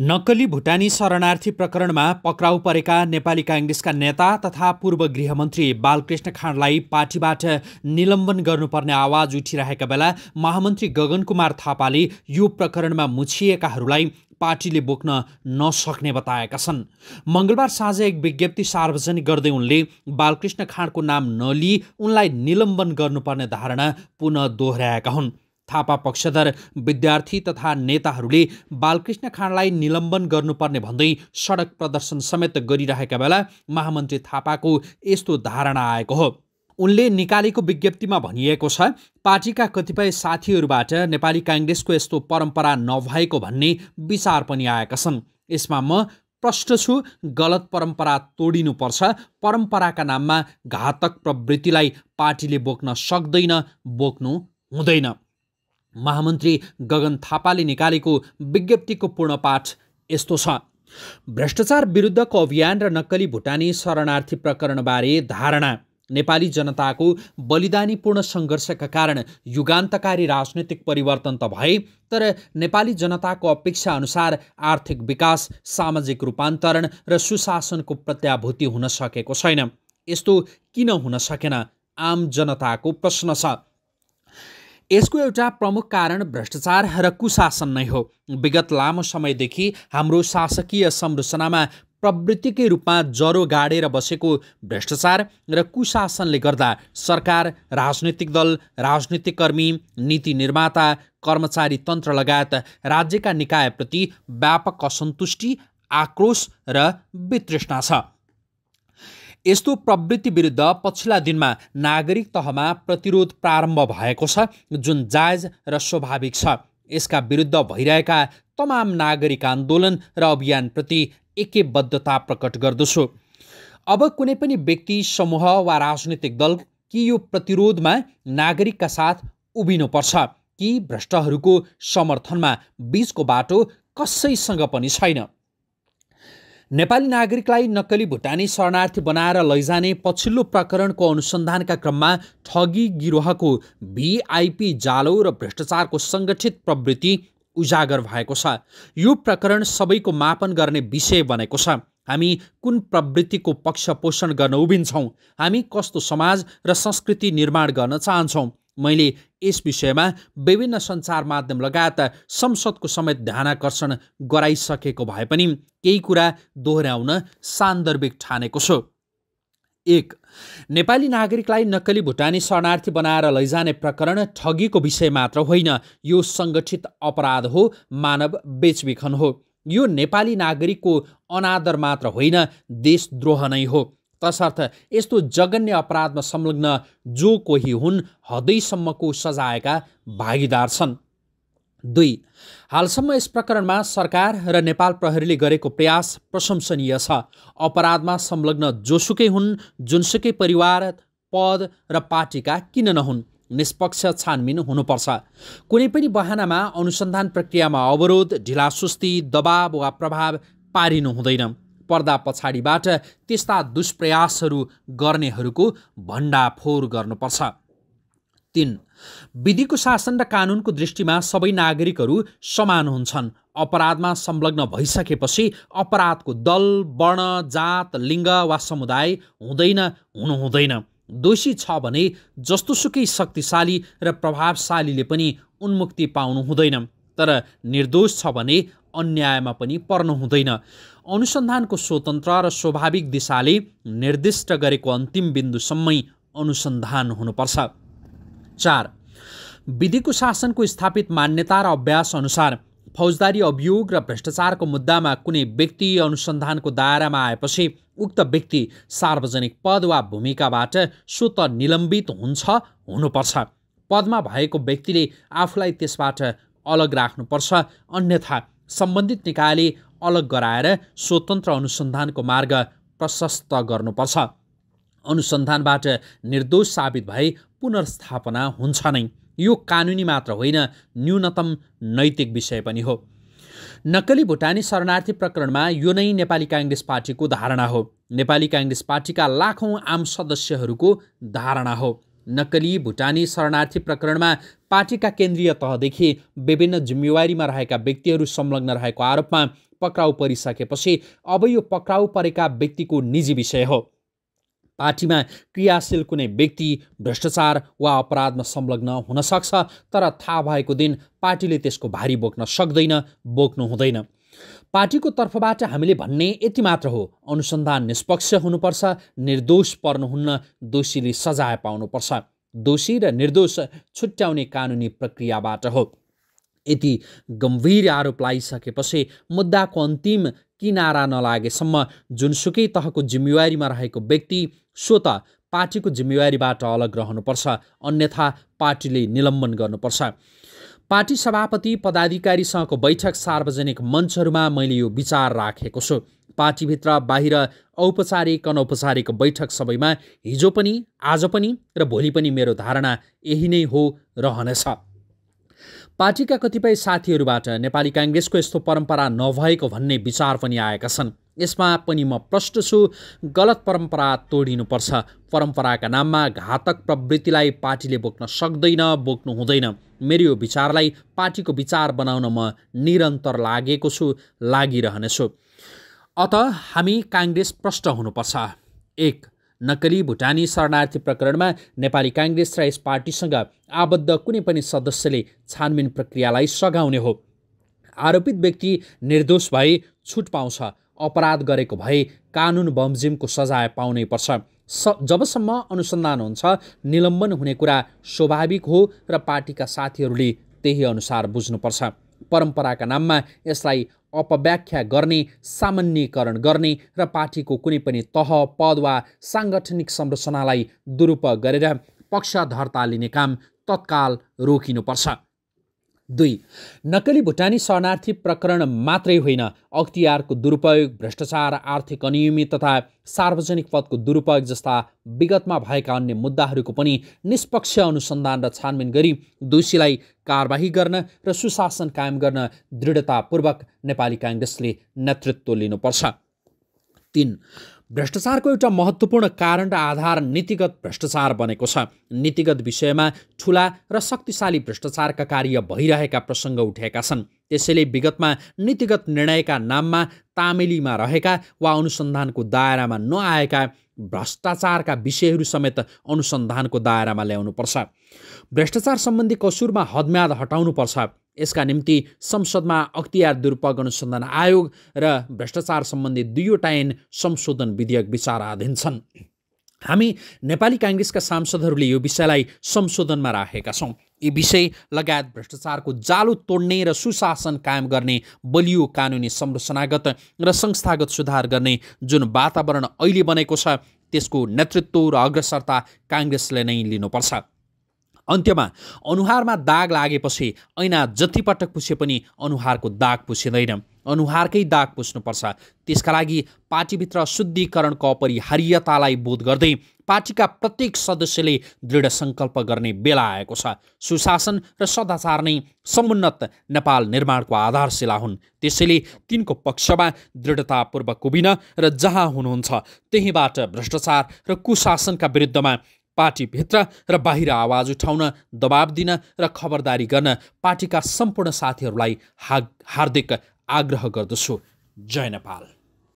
नक्कली भुटानी शरणार्थी प्रकरणमा पक्राउ परेका नेपाली काङ्ग्रेसका नेता तथा पूर्व गृहमन्त्री बालकृष्ण खाँडलाई पार्टीबाट निलम्बन गर्नुपर्ने आवाज उठिरहेका बेला महामन्त्री गगन कुमार थापाले यो प्रकरणमा मुछिएकाहरूलाई पार्टीले बोक्न नसक्ने बताएका छन् मङ्गलबार साँझ एक विज्ञप्ति सार्वजनिक गर्दै उनले बालकृष्ण खाँडको नाम नलिई उनलाई निलम्बन गर्नुपर्ने धारणा पुनः दोहोऱ्याएका हुन् थापा पक्षधर विद्यार्थी तथा नेताहरूले बालकृष्ण खाँडलाई निलम्बन गर्नुपर्ने भन्दै सडक प्रदर्शन समेत गरिरहेका बेला महामन्त्री थापाको यस्तो धारणा आएको हो उनले निकालेको विज्ञप्तिमा भनिएको छ पार्टीका कतिपय साथीहरूबाट नेपाली काङ्ग्रेसको यस्तो परम्परा नभएको भन्ने विचार पनि आएका छन् यसमा म प्रष्ट छु गलत परम्परा तोडिनुपर्छ परम्पराका नाममा घातक प्रवृत्तिलाई पार्टीले बोक्न सक्दैन बोक्नु हुँदैन महामन्त्री गगन थापाले निकालेको विज्ञप्तिको पूर्ण पाठ यस्तो छ भ्रष्टाचार विरुद्धको अभियान र नक्कली भुटानी शरणार्थी प्रकरणबारे धारणा नेपाली जनताको बलिदानीपूर्ण सङ्घर्षका कारण युगान्तकारी राजनैतिक परिवर्तन त भए तर नेपाली जनताको अपेक्षा अनुसार आर्थिक विकास सामाजिक रूपान्तरण र सुशासनको प्रत्याभूति हुन सकेको छैन यस्तो किन हुन सकेन आम जनताको प्रश्न छ यसको एउटा प्रमुख कारण भ्रष्टाचार र कुशासन नै हो विगत लामो समयदेखि हाम्रो शासकीय संरचनामा प्रवृत्तिकै रूपमा ज्वरो गाडेर बसेको भ्रष्टाचार र कुशासनले गर्दा सरकार राजनैतिक दल राजनीतिक कर्मी नीति निर्माता कर्मचारी तन्त्र लगायत राज्यका निकायप्रति व्यापक असन्तुष्टि आक्रोश र वितृष्णा छ यस्तो प्रवृत्ति विरुद्ध पछिल्ला दिनमा नागरिक तहमा प्रतिरोध प्रारम्भ भएको छ जुन जायज र स्वाभाविक छ यसका विरुद्ध भइरहेका तमाम नागरिक आन्दोलन र अभियानप्रति एकेबद्धता प्रकट गर्दछु अब कुनै पनि व्यक्ति समूह वा राजनैतिक दल कि यो प्रतिरोधमा नागरिकका साथ उभिनुपर्छ कि भ्रष्टहरूको समर्थनमा बिचको बाटो कसैसँग पनि छैन नेपाली नागरिकलाई नक्कली भुटानी शरणार्थी बनाएर लैजाने पछिल्लो प्रकरणको अनुसन्धानका क्रममा ठगी गिरोहको भिआइपी जालो र भ्रष्टाचारको सङ्गठित प्रवृत्ति उजागर भएको छ यो प्रकरण सबैको मापन गर्ने विषय बनेको छ हामी कुन प्रवृत्तिको पक्ष पोषण गर्न उभिन्छौँ हामी कस्तो समाज र संस्कृति निर्माण गर्न चाहन्छौँ मैले यस विषयमा विभिन्न सञ्चार माध्यम लगायत संसदको समेत ध्यानकर्षण गराइसकेको भए पनि केही कुरा दोहोऱ्याउन सान्दर्भिक ठानेको छु एक नेपाली नागरिकलाई नक्कली भुटानी शरणार्थी बनाएर लैजाने प्रकरण ठगीको विषय मात्र होइन यो सङ्गठित अपराध हो मानव बेचबिखन हो यो नेपाली नागरिकको अनादर मात्र होइन देशद्रोह नै हो तसर्थ यस्तो जघन्य अपराधमा संलग्न जो कोही हुन् हदैसम्मको सजायका भागीदार छन् दुई हालसम्म यस प्रकरणमा सरकार र नेपाल प्रहरीले गरेको प्रयास प्रशंसनीय छ अपराधमा संलग्न जोसुकै हुन् जुनसुकै परिवार पद र पार्टीका किन नहुन् निष्पक्ष छानबिन हुनुपर्छ कुनै पनि बहानामा अनुसन्धान प्रक्रियामा अवरोध ढिलासुस्ती दबाब वा प्रभाव पारिनु हुँदैन पर्दा पछाडिबाट त्यस्ता दुष्प्रयासहरू गर्नेहरूको भण्डाफोर गर्नुपर्छ तिन विधिको शासन र कानुनको दृष्टिमा सबै नागरिकहरू समान हुन्छन् अपराधमा संलग्न भइसकेपछि अपराधको दल वर्ण जात लिङ्ग वा समुदाय हुँदैन हुनु हुँदैन दोषी छ भने जस्तोसुकै शक्तिशाली र प्रभावशालीले पनि उन्मुक्ति पाउनु हुँदैन तर निर्दोष छ भने अन्यायमा पनि पर्नु हुँदैन अनुसन्धानको स्वतन्त्र र स्वाभाविक दिशाले निर्दिष्ट गरेको अन्तिम बिन्दुसम्मै अनुसन्धान हुनुपर्छ चार विधिको शासनको स्थापित मान्यता र अभ्यास अनुसार फौजदारी अभियोग र भ्रष्टाचारको मुद्दामा कुनै व्यक्ति अनुसन्धानको दायरामा आएपछि उक्त व्यक्ति सार्वजनिक पद वा भूमिकाबाट स्वत निलम्बित हुन्छ हुनुपर्छ पदमा भएको व्यक्तिले आफूलाई त्यसबाट अलग राख्नुपर्छ अन्यथा सम्बन्धित निकायले अलग गराएर स्वतन्त्र अनुसन्धानको मार्ग प्रशस्त गर्नुपर्छ अनुसन्धानबाट निर्दोष साबित भए पुनर्स्थापना हुन्छ नै यो कानुनी मात्र होइन न्यूनतम नैतिक विषय पनि हो नक्कली भुटानी शरणार्थी प्रकरणमा यो नै नेपाली काङ्ग्रेस पार्टीको धारणा हो नेपाली काङ्ग्रेस पार्टीका लाखौँ आम सदस्यहरूको धारणा हो नक्कली भुटानी शरणार्थी प्रकरणमा पार्टीका केन्द्रीय तहदेखि विभिन्न जिम्मेवारीमा रहेका व्यक्तिहरू संलग्न रहेको आरोपमा पक्राउ परिसकेपछि अब यो पक्राउ परेका व्यक्तिको निजी विषय हो पार्टीमा क्रियाशील कुनै व्यक्ति भ्रष्टाचार वा अपराधमा संलग्न हुनसक्छ तर थाहा भएको दिन पार्टीले त्यसको भारी बोक्न सक्दैन बोक्नु हुँदैन पार्टीको तर्फबाट हामीले भन्ने यति मात्र हो अनुसन्धान निष्पक्ष हुनुपर्छ निर्दोष पर्नुहुन्न दोषीले सजाय पाउनुपर्छ दोषी र निर्दोष छुट्याउने कानुनी प्रक्रियाबाट हो यति गम्भीर आरोप लागिसकेपछि मुद्दाको अन्तिम किनारा नलागेसम्म जुनसुकै तहको जिम्मेवारीमा रहेको व्यक्ति सो पार्टीको जिम्मेवारीबाट अलग रहनुपर्छ अन्यथा पार्टीले निलम्बन गर्नुपर्छ पार्टी सभापति पदाधिकारीसँगको बैठक सार्वजनिक मञ्चहरूमा मैले यो विचार राखेको छु पार्टीभित्र बाहिर औपचारिक अनौपचारिक बैठक सबैमा हिजो पनि आज पनि र भोलि पनि मेरो धारणा यही नै हो रहनेछ पार्टीका कतिपय साथीहरूबाट नेपाली काङ्ग्रेसको यस्तो परम्परा नभएको भन्ने विचार पनि आएका छन् यसमा पनि म प्रष्ट छु गलत परम्परा तोडिनुपर्छ परम्पराका नाममा घातक प्रवृत्तिलाई पार्टीले बोक्न सक्दैन बोक्नु हुँदैन मेरो यो विचारलाई पार्टीको विचार बनाउन म निरन्तर लागेको छु लागिरहनेछु अत हामी काङ्ग्रेस प्रष्ट हुनुपर्छ एक नक्कली भुटानी शरणार्थी प्रकरणमा नेपाली काङ्ग्रेस र यस पार्टीसँग आबद्ध कुनै पनि सदस्यले छानबिन प्रक्रियालाई सघाउने हो आरोपित व्यक्ति निर्दोष भए छुट पाउँछ अपराध गरेको भए कानुन बमजिमको सजाय पाउनै पर्छ स जबसम्म अनुसन्धान हुन्छ निलम्बन हुने कुरा स्वाभाविक हो र पार्टीका साथीहरूले त्यही अनुसार बुझ्नुपर्छ परम्पराका नाममा यसलाई अपव्याख्या गर्ने सामान्यकरण गर्ने र पार्टीको कुनै पनि तह पद वा साङ्गठनिक संरचनालाई दुरुपयोग गरेर पक्षधर्ता लिने काम तत्काल रोकिनुपर्छ दुई नक्कली भुटानी शरणार्थी प्रकरण मात्रै होइन अख्तियारको दुरुपयोग भ्रष्टाचार आर्थिक अनियमित तथा सार्वजनिक पदको दुरुपयोग जस्ता विगतमा भएका अन्य मुद्दाहरूको पनि निष्पक्ष अनुसन्धान र छानबिन गरी दोषीलाई कारवाही गर्न र सुशासन कायम गर्न दृढतापूर्वक नेपाली काङ्ग्रेसले नेतृत्व लिनुपर्छ तिन भ्रष्टाचारको एउटा महत्त्वपूर्ण कारण र आधार नीतिगत भ्रष्टाचार बनेको छ नीतिगत विषयमा ठुला र शक्तिशाली भ्रष्टाचारका कार्य भइरहेका प्रसङ्ग उठेका छन् त्यसैले विगतमा नीतिगत निर्णयका नाममा तामेलीमा रहेका वा अनुसन्धानको दायरामा नआएका भ्रष्टाचारका विषयहरू समेत अनुसन्धानको दायरामा ल्याउनुपर्छ भ्रष्टाचार सम्बन्धी कसुरमा हदम्याद हटाउनुपर्छ यसका निम्ति संसदमा अख्तियार दुरुपयोग अनुसन्धान आयोग र भ्रष्टाचार सम्बन्धी दुईवटा ऐन संशोधन विधेयक विचाराधीन छन् हामी नेपाली काङ्ग्रेसका सांसदहरूले यो विषयलाई संशोधनमा राखेका छौँ यी विषय लगायत भ्रष्टाचारको जालो तोड्ने र सुशासन कायम गर्ने बलियो कानुनी संरचनागत र संस्थागत सुधार गर्ने जुन वातावरण अहिले बनेको छ त्यसको नेतृत्व र अग्रसरता काङ्ग्रेसले नै लिनुपर्छ अन्त्यमा अनुहारमा दाग लागेपछि ऐना जतिपटक पुछे पनि अनुहारको दाग पुछिँदैन अनुहारकै दाग पुस्नुपर्छ त्यसका लागि पार्टीभित्र शुद्धिकरणको अपरिहार्यतालाई बोध गर्दै पार्टीका प्रत्येक सदस्यले दृढ सङ्कल्प गर्ने बेला आएको छ सुशासन र सदाचार नै समुन्नत नेपाल निर्माणको आधारशिला हुन् त्यसैले तिनको पक्षमा दृढतापूर्वक उभिन र जहाँ हुनुहुन्छ त्यहीँबाट भ्रष्टाचार र कुशासनका विरुद्धमा पार्टीभित्र र बाहिर आवाज उठाउन दबाब दिन र खबरदारी गर्न पार्टीका सम्पूर्ण साथीहरूलाई हा हार्दिक आग्रह गर्दछु जय नेपाल